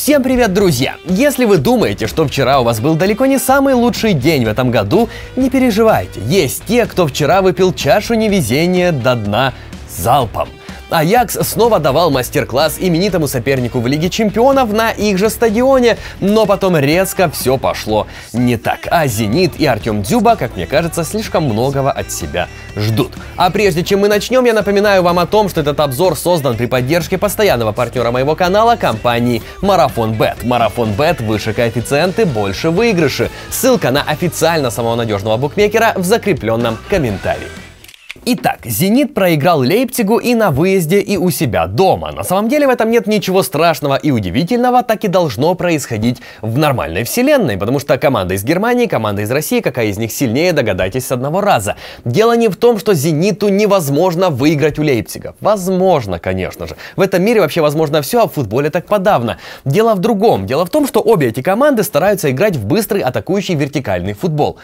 Всем привет, друзья! Если вы думаете, что вчера у вас был далеко не самый лучший день в этом году, не переживайте, есть те, кто вчера выпил чашу невезения до дна залпом. Аякс снова давал мастер-класс именитому сопернику в Лиге Чемпионов на их же стадионе, но потом резко все пошло не так. А «Зенит» и Артем Дзюба, как мне кажется, слишком многого от себя ждут. А прежде чем мы начнем, я напоминаю вам о том, что этот обзор создан при поддержке постоянного партнера моего канала, компании «Марафон Бет». «Марафон Бет» выше коэффициенты, больше выигрыши. Ссылка на официально самого надежного букмекера в закрепленном комментарии. Итак, «Зенит» проиграл Лейпцигу и на выезде, и у себя дома. На самом деле в этом нет ничего страшного и удивительного, так и должно происходить в нормальной вселенной, потому что команда из Германии, команда из России, какая из них сильнее, догадайтесь с одного раза. Дело не в том, что «Зениту» невозможно выиграть у Лейпцига. Возможно, конечно же. В этом мире вообще возможно все, а в футболе так подавно. Дело в другом. Дело в том, что обе эти команды стараются играть в быстрый атакующий вертикальный футбол.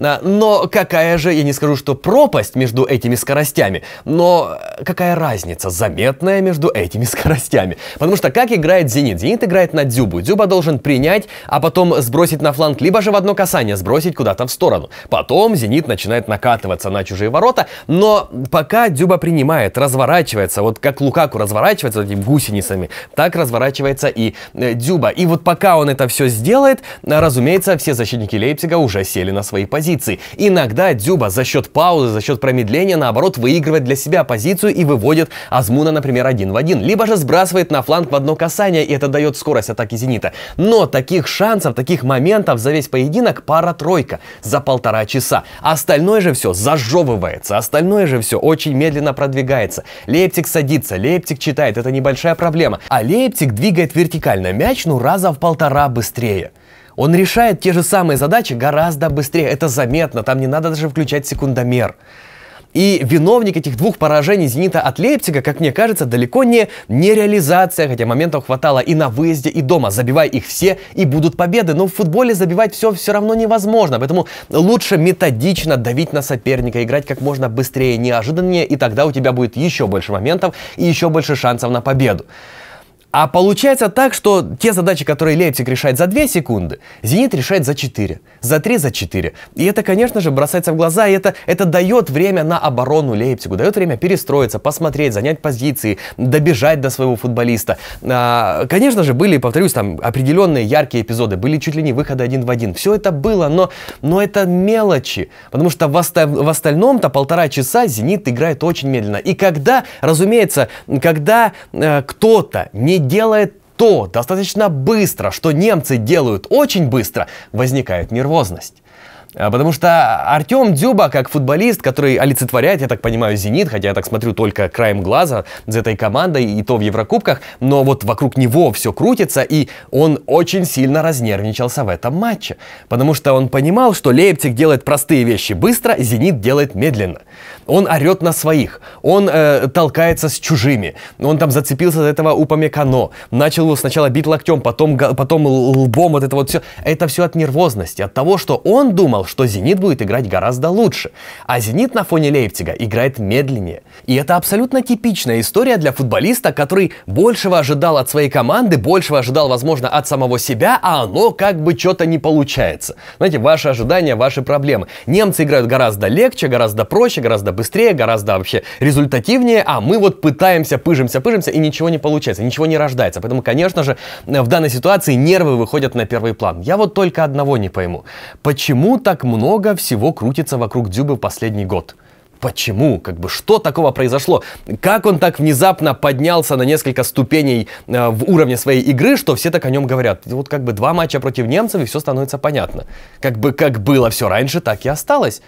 Но какая же, я не скажу, что пропасть между этими скоростями, но э, какая разница заметная между этими скоростями? Потому что как играет Зенит? Зенит играет на Дзюбу. Дзюба должен принять, а потом сбросить на фланг, либо же в одно касание сбросить куда-то в сторону. Потом Зенит начинает накатываться на чужие ворота, но пока Дзюба принимает, разворачивается, вот как Лукаку разворачивается вот этими гусеницами, так разворачивается и э, Дзюба. И вот пока он это все сделает, разумеется, все защитники Лейпцига уже сели на свои позиции позиций. Иногда Дзюба за счет паузы, за счет промедления, наоборот, выигрывает для себя позицию и выводит Азмуна, например, один в один. Либо же сбрасывает на фланг в одно касание, и это дает скорость атаки Зенита. Но таких шансов, таких моментов за весь поединок пара-тройка за полтора часа. Остальное же все зажевывается, остальное же все очень медленно продвигается. Лептик садится, Лептик читает, это небольшая проблема. А Лептик двигает вертикально мяч, ну раза в полтора быстрее. Он решает те же самые задачи гораздо быстрее. Это заметно, там не надо даже включать секундомер. И виновник этих двух поражений «Зенита» от Лейпцига, как мне кажется, далеко не нереализация, хотя моментов хватало и на выезде, и дома. Забивай их все, и будут победы. Но в футболе забивать все все равно невозможно, поэтому лучше методично давить на соперника, играть как можно быстрее, неожиданнее, и тогда у тебя будет еще больше моментов и еще больше шансов на победу. А получается так, что те задачи, которые Лейпциг решает за 2 секунды, Зенит решает за 4, за 3, за 4. И это, конечно же, бросается в глаза, и это, это дает время на оборону Лейпцигу, дает время перестроиться, посмотреть, занять позиции, добежать до своего футболиста. А, конечно же, были, повторюсь, там определенные яркие эпизоды, были чуть ли не выходы один в один. Все это было, но, но это мелочи, потому что в, оста- в остальном-то полтора часа Зенит играет очень медленно. И когда, разумеется, когда э, кто-то не делает то достаточно быстро, что немцы делают очень быстро, возникает нервозность. А, потому что Артем Дюба, как футболист, который олицетворяет, я так понимаю, «Зенит», хотя я так смотрю только краем глаза за этой командой, и то в Еврокубках, но вот вокруг него все крутится, и он очень сильно разнервничался в этом матче. Потому что он понимал, что Лейпциг делает простые вещи быстро, «Зенит» делает медленно. Он орет на своих, он э, толкается с чужими, он там зацепился за этого Упомекано, начал его сначала бить локтем, потом, потом лбом, вот это вот все. Это все от нервозности, от того, что он думал, знал, что «Зенит» будет играть гораздо лучше, а «Зенит» на фоне Лейпцига играет медленнее. И это абсолютно типичная история для футболиста, который большего ожидал от своей команды, большего ожидал, возможно, от самого себя, а оно как бы что-то не получается. Знаете, ваши ожидания, ваши проблемы. Немцы играют гораздо легче, гораздо проще, гораздо быстрее, гораздо вообще результативнее, а мы вот пытаемся, пыжимся, пыжимся, и ничего не получается, ничего не рождается. Поэтому, конечно же, в данной ситуации нервы выходят на первый план. Я вот только одного не пойму. Почему-то так много всего крутится вокруг Дзюбы последний год? почему, как бы что такого произошло, как он так внезапно поднялся на несколько ступеней э, в уровне своей игры, что все так о нем говорят. Вот как бы два матча против немцев и все становится понятно. Как бы как было все раньше, так и осталось.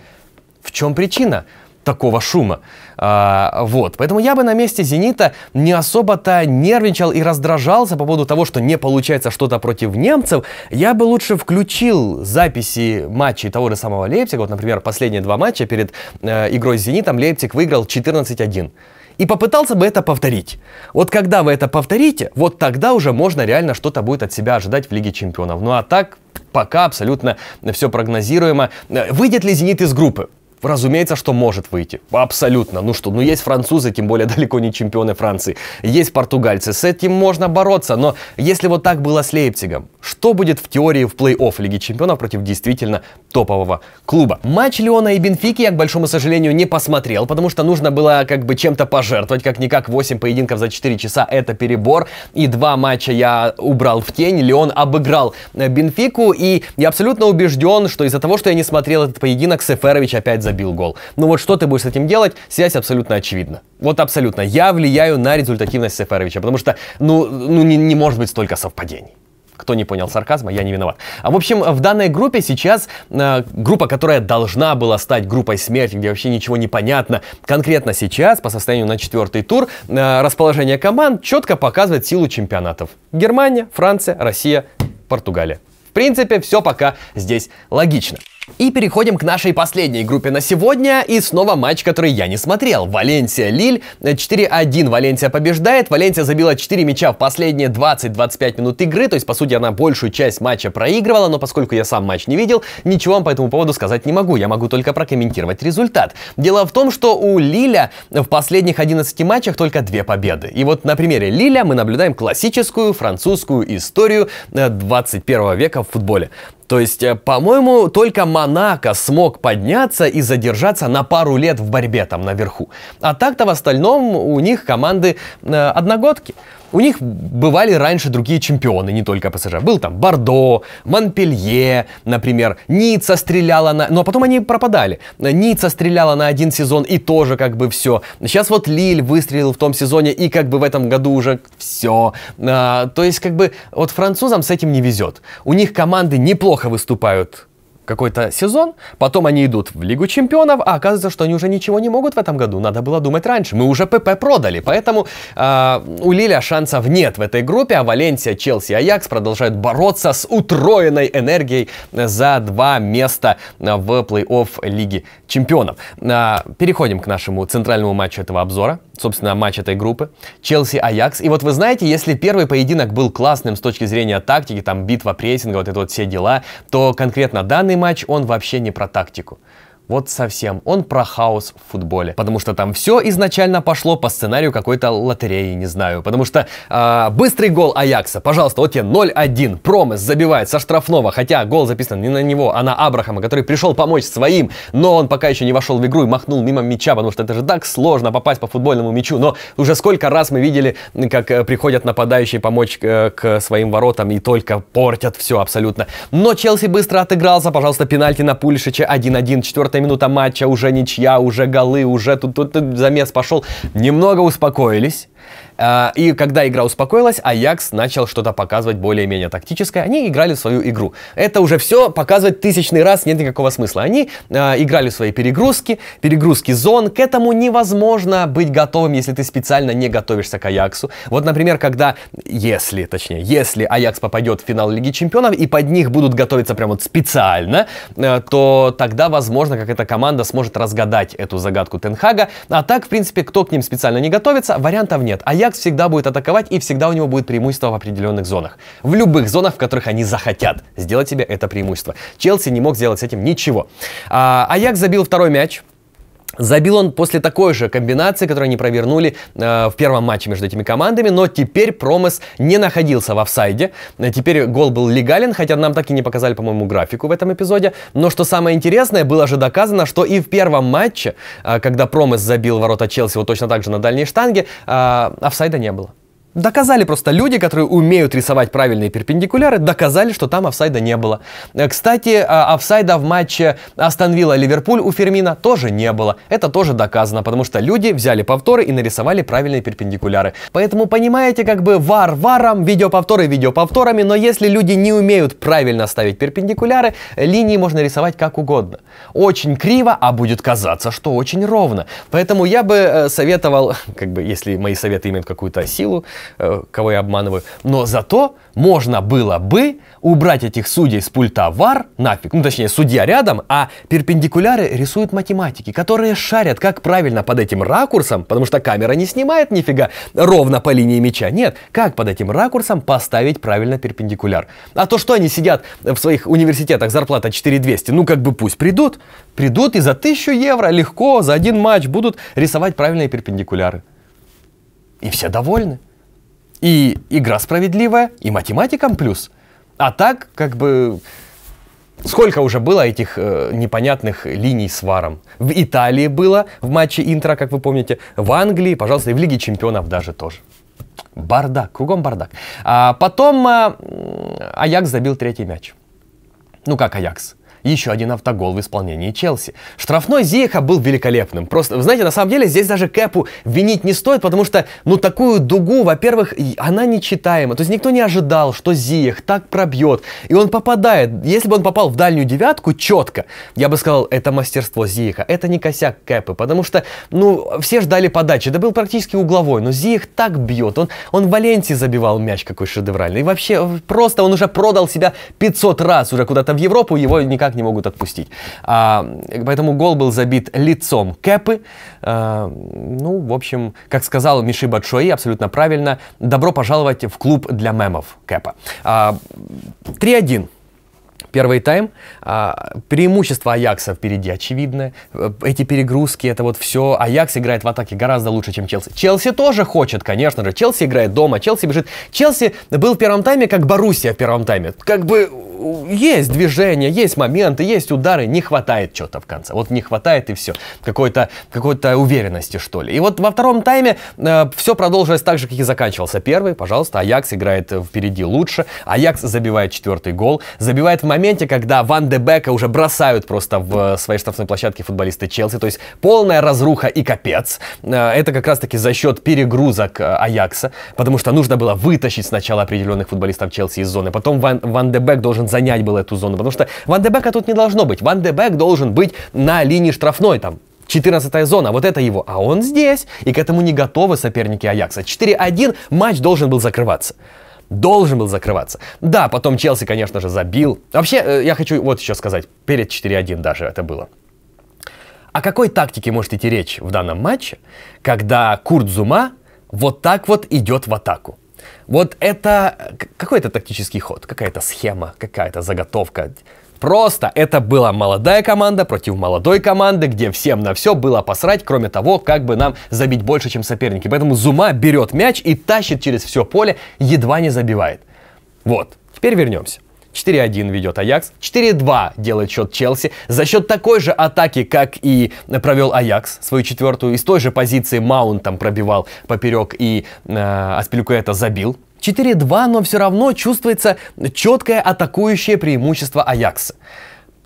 В чем причина? такого шума. А, вот. Поэтому я бы на месте «Зенита» не особо-то нервничал и раздражался по поводу того, что не получается что-то против немцев. Я бы лучше включил записи матчей того же самого Лейпцига. Вот, например, последние два матча перед э, игрой с «Зенитом» Лейпциг выиграл 14-1 и попытался бы это повторить. Вот когда вы это повторите, вот тогда уже можно реально что-то будет от себя ожидать в Лиге Чемпионов. Ну а так пока абсолютно все прогнозируемо. Э, выйдет ли «Зенит» из группы? Разумеется, что может выйти. Абсолютно. Ну что, ну есть французы, тем более далеко не чемпионы Франции. Есть португальцы. С этим можно бороться. Но если вот так было с Лейпцигом, что будет в теории в плей-офф Лиги Чемпионов против действительно топового клуба? Матч Леона и Бенфики я, к большому сожалению, не посмотрел, потому что нужно было как бы чем-то пожертвовать. Как-никак 8 поединков за 4 часа это перебор. И два матча я убрал в тень. Леон обыграл э, Бенфику. И я абсолютно убежден, что из-за того, что я не смотрел этот поединок, Сеферович опять за забил гол. Ну вот что ты будешь с этим делать, связь абсолютно очевидна. Вот абсолютно. Я влияю на результативность Сеферовича, потому что, ну, ну не, не может быть столько совпадений. Кто не понял сарказма, я не виноват. А в общем, в данной группе сейчас э, группа, которая должна была стать группой смерти, где вообще ничего не понятно, конкретно сейчас, по состоянию на четвертый тур, э, расположение команд четко показывает силу чемпионатов. Германия, Франция, Россия, Португалия. В принципе, все пока здесь логично. И переходим к нашей последней группе на сегодня. И снова матч, который я не смотрел. Валенсия-Лиль. 4-1 Валенсия побеждает. Валенсия забила 4 мяча в последние 20-25 минут игры. То есть, по сути, она большую часть матча проигрывала. Но поскольку я сам матч не видел, ничего вам по этому поводу сказать не могу. Я могу только прокомментировать результат. Дело в том, что у Лиля в последних 11 матчах только две победы. И вот на примере Лиля мы наблюдаем классическую французскую историю 21 э, века в футболе. То есть, э, по-моему, только Монако смог подняться и задержаться на пару лет в борьбе там наверху. А так-то в остальном у них команды э, одногодки. У них бывали раньше другие чемпионы, не только ПСЖ. Был там Бордо, Монпелье, например. Ницца стреляла на... Ну, а потом они пропадали. Ницца стреляла на один сезон и тоже как бы все. Сейчас вот Лиль выстрелил в том сезоне и как бы в этом году уже все. А, то есть как бы вот французам с этим не везет. У них команды неплохо выступают какой-то сезон, потом они идут в Лигу Чемпионов, а оказывается, что они уже ничего не могут в этом году, надо было думать раньше. Мы уже ПП продали, поэтому э, у Лиля шансов нет в этой группе, а Валенсия, Челси и Аякс продолжают бороться с утроенной энергией за два места в плей-офф Лиги Чемпионов. Э, переходим к нашему центральному матчу этого обзора собственно, матч этой группы. Челси-Аякс. И вот вы знаете, если первый поединок был классным с точки зрения тактики, там битва, прессинга, вот это вот все дела, то конкретно данный матч, он вообще не про тактику. Вот совсем. Он про хаос в футболе. Потому что там все изначально пошло по сценарию какой-то лотереи, не знаю. Потому что э, быстрый гол Аякса, пожалуйста, вот тебе 0-1. Промес забивает со штрафного, хотя гол записан не на него, а на Абрахама, который пришел помочь своим, но он пока еще не вошел в игру и махнул мимо мяча, потому что это же так сложно попасть по футбольному мячу. Но уже сколько раз мы видели, как э, приходят нападающие помочь э, к своим воротам и только портят все абсолютно. Но Челси быстро отыгрался, пожалуйста, пенальти на Пулишича 1-1, 4 четвертая минута матча, уже ничья, уже голы, уже тут, тут, тут замес пошел. Немного успокоились. А, и когда игра успокоилась, Аякс начал что-то показывать более-менее тактическое. Они играли свою игру. Это уже все показывать тысячный раз нет никакого смысла. Они а, играли свои перегрузки, перегрузки зон. К этому невозможно быть готовым, если ты специально не готовишься к Аяксу. Вот, например, когда, если, точнее, если Аякс попадет в финал Лиги Чемпионов и под них будут готовиться прям вот специально, э, то тогда, возможно, как эта команда сможет разгадать эту загадку Тенхага. А так, в принципе, кто к ним специально не готовится, вариантов нет. Аякс Аякс всегда будет атаковать и всегда у него будет преимущество в определенных зонах. В любых зонах, в которых они захотят сделать себе это преимущество. Челси не мог сделать с этим ничего. А, Аякс забил второй мяч. Забил он после такой же комбинации, которую они провернули э, в первом матче между этими командами, но теперь Промес не находился в офсайде. Э, теперь гол был легален, хотя нам так и не показали, по-моему, графику в этом эпизоде. Но что самое интересное, было же доказано, что и в первом матче, э, когда Промес забил ворота Челси вот точно так же на дальней штанге, э, офсайда не было. Доказали просто люди, которые умеют рисовать правильные перпендикуляры, доказали, что там офсайда не было. Э, кстати, э, офсайда в матче Астон Вилла-Ливерпуль у Фермина тоже не было. Это тоже доказано, потому что люди взяли повторы и нарисовали правильные перпендикуляры. Поэтому понимаете, как бы вар варом, видеоповторы видеоповторами, но если люди не умеют правильно ставить перпендикуляры, линии можно рисовать как угодно. Очень криво, а будет казаться, что очень ровно. Поэтому я бы э, советовал, как бы если мои советы имеют какую-то силу, Э, кого я обманываю. Но зато можно было бы убрать этих судей с пульта вар нафиг, ну точнее судья рядом, а перпендикуляры рисуют математики, которые шарят, как правильно под этим ракурсом, потому что камера не снимает нифига ровно по линии мяча, нет, как под этим ракурсом поставить правильно перпендикуляр. А то, что они сидят в своих университетах, зарплата 4200, ну как бы пусть придут, придут и за 1000 евро легко за один матч будут рисовать правильные перпендикуляры. И все довольны. И игра справедливая, и математикам плюс. А так, как бы, Сколько уже было этих э, непонятных линий с варом? В Италии было в матче Интра, как вы помните, в Англии, пожалуйста, и в Лиге Чемпионов даже тоже. Бардак, кругом бардак. А потом э, Аякс забил третий мяч. Ну как Аякс? Еще один автогол в исполнении Челси. Штрафной Зиеха был великолепным. Просто, вы знаете, на самом деле здесь даже Кэпу винить не стоит, потому что, ну, такую дугу, во-первых, она нечитаема. То есть никто не ожидал, что Зиех так пробьет. И он попадает. Если бы он попал в дальнюю девятку четко, я бы сказал, это мастерство Зиеха. Это не косяк Кэпы, потому что, ну, все ждали подачи. Это был практически угловой, но Зиех так бьет. Он, он Валенсии забивал мяч какой шедевральный. И вообще, просто он уже продал себя 500 раз уже куда-то в Европу, его никак никак не могут отпустить. А, поэтому гол был забит лицом Кэпы. А, ну, в общем, как сказал Миши Батшои, абсолютно правильно, добро пожаловать в клуб для мемов Кэпа. А, 3-1 первый тайм. А, преимущество Аякса впереди очевидное. Э, эти перегрузки, это вот все. Аякс играет в атаке гораздо лучше, чем Челси. Челси тоже хочет, конечно же. Челси играет дома, Челси бежит. Челси был в первом тайме, как Боруссия в первом тайме. Как бы есть движение, есть моменты, есть удары, не хватает чего то в конце. Вот не хватает и все. Какой-то какой уверенности, что ли. И вот во втором тайме э, все продолжилось так же, как и заканчивался первый. Пожалуйста, Аякс играет впереди лучше. Аякс забивает четвертый гол. Забивает в моменте, когда Ван де Бека уже бросают просто в э, своей штрафной площадке футболисты Челси. То есть полная разруха и капец. Э, это как раз-таки за счет перегрузок э, Аякса, потому что нужно было вытащить сначала определенных футболистов Челси из зоны. Потом Ван, Ван де Бек должен занять было эту зону, потому что Ван Дебека тут не должно быть. Ван Дебек должен быть на линии штрафной там. 14 зона, вот это его, а он здесь, и к этому не готовы соперники Аякса. 4-1, матч должен был закрываться должен был закрываться. Да, потом Челси, конечно же, забил. Вообще, э, я хочу вот еще сказать, перед 4-1 даже это было. О какой тактике может идти речь в данном матче, когда Курт Зума вот так вот идет в атаку? Вот это какой-то тактический ход, какая-то схема, какая-то заготовка. Просто это была молодая команда против молодой команды, где всем на все было посрать, кроме того, как бы нам забить больше, чем соперники. Поэтому Зума берет мяч и тащит через все поле, едва не забивает. Вот, теперь вернемся. 4-1 ведет Аякс, 4-2 делает счет Челси. За счет такой же атаки, как и провел Аякс, свою четвертую, из той же позиции Маунтом пробивал поперек и э, Аспилькуэта забил. 4-2, но все равно чувствуется четкое атакующее преимущество Аякса.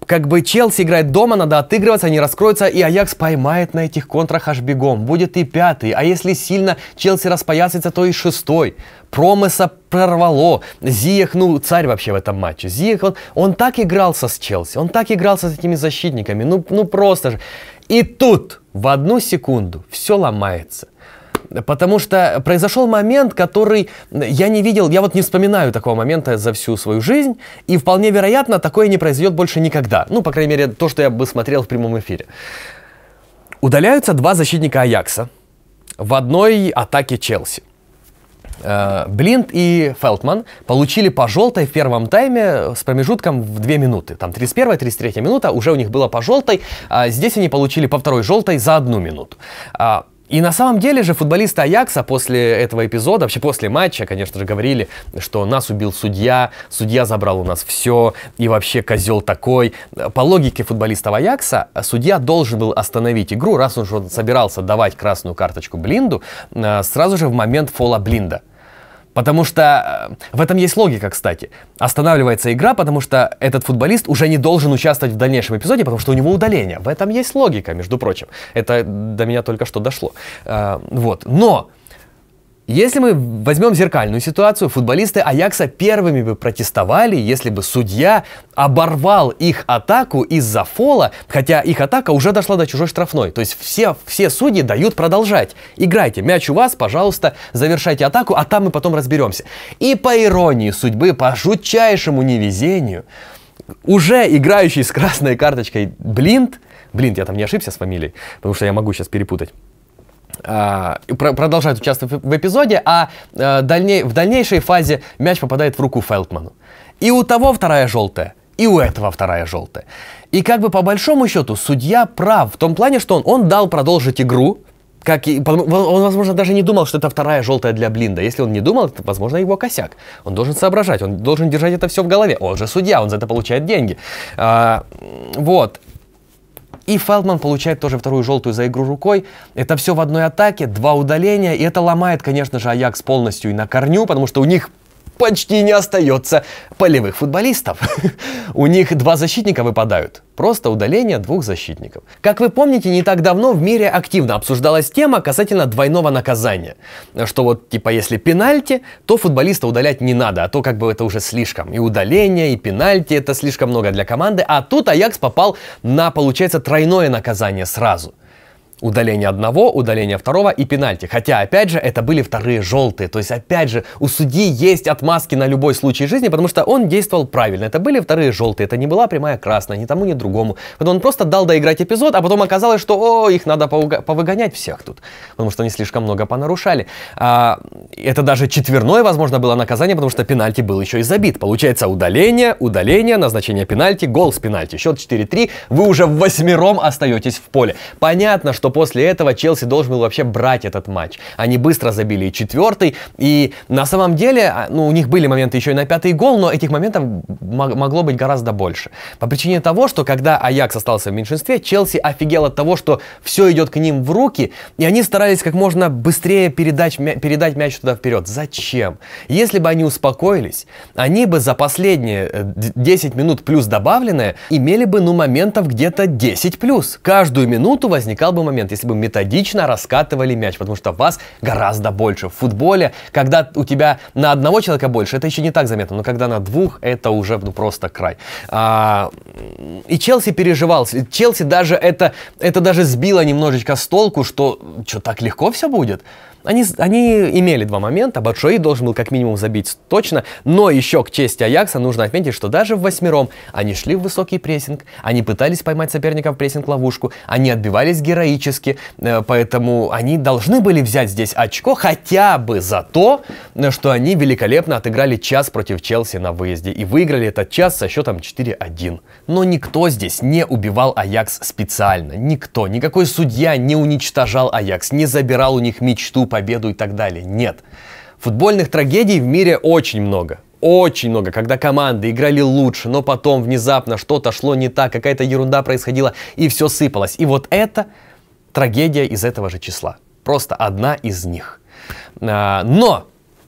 Как бы Челси играет дома, надо отыгрываться, они раскроются, и Аякс поймает на этих контрах аж бегом. Будет и пятый, а если сильно Челси распоясается, то и шестой. Промыса прорвало. Зиех, ну, царь вообще в этом матче. Зиех, он, он так игрался с Челси, он так игрался с этими защитниками, ну, ну просто же. И тут в одну секунду все ломается. Потому что произошел момент, который я не видел, я вот не вспоминаю такого момента за всю свою жизнь, и вполне вероятно, такое не произойдет больше никогда. Ну, по крайней мере, то, что я бы смотрел в прямом эфире. Удаляются два защитника Аякса в одной атаке Челси. Э, Блинт и Фелтман получили по желтой в первом тайме с промежутком в 2 минуты. Там 31-33 минута, уже у них было по желтой. А здесь они получили по второй желтой за одну минуту. А, и на самом деле же футболисты Аякса после этого эпизода, вообще после матча, конечно же, говорили, что нас убил судья, судья забрал у нас все, и вообще козел такой. По логике футболистов Аякса, судья должен был остановить игру, раз уж он собирался давать красную карточку Блинду, э, сразу же в момент фола Блинда. Потому что э, в этом есть логика, кстати. Останавливается игра, потому что этот футболист уже не должен участвовать в дальнейшем эпизоде, потому что у него удаление. В этом есть логика, между прочим. Это до меня только что дошло. Э, вот. Но если мы возьмем зеркальную ситуацию, футболисты Аякса первыми бы протестовали, если бы судья оборвал их атаку из-за фола, хотя их атака уже дошла до чужой штрафной. То есть все, все судьи дают продолжать. Играйте, мяч у вас, пожалуйста, завершайте атаку, а там мы потом разберемся. И по иронии судьбы, по жутчайшему невезению, уже играющий с красной карточкой Блинт, Блинт, я там не ошибся с фамилией, потому что я могу сейчас перепутать. А, продолжает участвовать в эпизоде, а э, дальней, в дальнейшей фазе мяч попадает в руку Фелтману. И у того вторая желтая, и у этого вторая желтая. И как бы по большому счету судья прав в том плане, что он, он дал продолжить игру, как и, он, возможно, даже не думал, что это вторая желтая для Блинда. Если он не думал, это, возможно, его косяк. Он должен соображать, он должен держать это все в голове. Он же судья, он за это получает деньги. А, вот. И Фелдман получает тоже вторую желтую за игру рукой. Это все в одной атаке, два удаления, и это ломает, конечно же, Аякс полностью и на корню, потому что у них почти не остается полевых футболистов. У них два защитника выпадают. Просто удаление двух защитников. Как вы помните, не так давно в мире активно обсуждалась тема касательно двойного наказания. Что вот, типа, если пенальти, то футболиста удалять не надо, а то как бы это уже слишком. И удаление, и пенальти, это слишком много для команды. А тут Аякс попал на, получается, тройное наказание сразу – удаление одного, удаление второго и пенальти. Хотя, опять же, это были вторые желтые. То есть, опять же, у судьи есть отмазки на любой случай жизни, потому что он действовал правильно. Это были вторые желтые, это не была прямая красная, ни тому, ни другому. Поэтому он просто дал доиграть эпизод, а потом оказалось, что о, их надо повыгонять всех тут, потому что они слишком много понарушали. А, это даже четверное, возможно, было наказание, потому что пенальти был еще и забит. Получается удаление, удаление, назначение пенальти, гол с пенальти. Счет 4-3, вы уже в восьмером остаетесь в поле. Понятно, что после этого Челси должен был вообще брать этот матч. Они быстро забили и четвертый, и на самом деле, а, ну, у них были моменты еще и на пятый гол, но этих моментов могло быть гораздо больше. По причине того, что когда Аякс остался в меньшинстве, Челси офигел от того, что все идет к ним в руки, и они старались как можно быстрее передать, мя передать мяч туда вперед. Зачем? Если бы они успокоились, они бы за последние 10 э, минут плюс добавленное имели бы, ну, моментов где-то 10 плюс. Каждую минуту возникал бы момент момент, если бы методично раскатывали мяч, потому что вас гораздо больше. В футболе, когда у тебя на одного человека больше, это еще не так заметно, но когда на двух, это уже ну, просто край. А, и Челси переживал. Челси даже это, это даже сбило немножечко с толку, что что, так легко все будет? Они, они имели два момента, Батшои должен был как минимум забить точно, но еще к чести Аякса нужно отметить, что даже в восьмером они шли в высокий прессинг, они пытались поймать соперника в прессинг-ловушку, они отбивались героически, э, поэтому они должны были взять здесь очко хотя бы за то, э, что они великолепно отыграли час против Челси на выезде и выиграли этот час со счетом 4-1. Но никто здесь не убивал Аякс специально, никто, никакой судья не уничтожал Аякс, не забирал у них мечту по победу и так далее. Нет. Футбольных трагедий в мире очень много. Очень много, когда команды играли лучше, но потом внезапно что-то шло не так, какая-то ерунда происходила, и все сыпалось. И вот это трагедия из этого же числа. Просто одна из них. А, но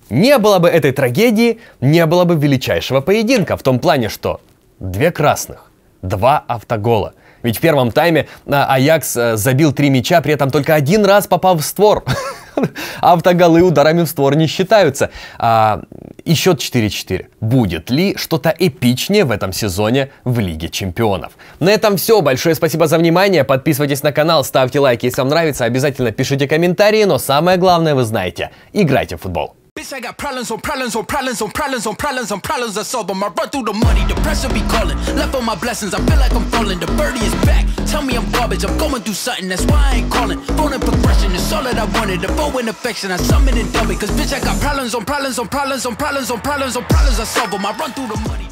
не было бы этой трагедии, не было бы величайшего поединка, в том плане, что две красных, два автогола – ведь в первом тайме а, Аякс э, забил три мяча, при этом только один раз попав в створ. Автоголы ударами в створ не считаются. А, и счет 4-4. Будет ли что-то эпичнее в этом сезоне в Лиге Чемпионов? На этом все. Большое спасибо за внимание. Подписывайтесь на канал, ставьте лайки, если вам нравится. Обязательно пишите комментарии. Но самое главное, вы знаете, играйте в футбол. Bitch, I got problems on problems on problems on problems on problems on problems I solve them. I run through the money, the pressure be calling. Left on my blessings, I feel like I'm falling. The birdie is back. Tell me I'm garbage, I'm going through something, that's why I ain't calling. Phone and progression, it's all that I wanted. The foe in affection, I summon and dumb Cause bitch, I got problems on problems on problems on problems on problems on problems I solve them. I run through the money.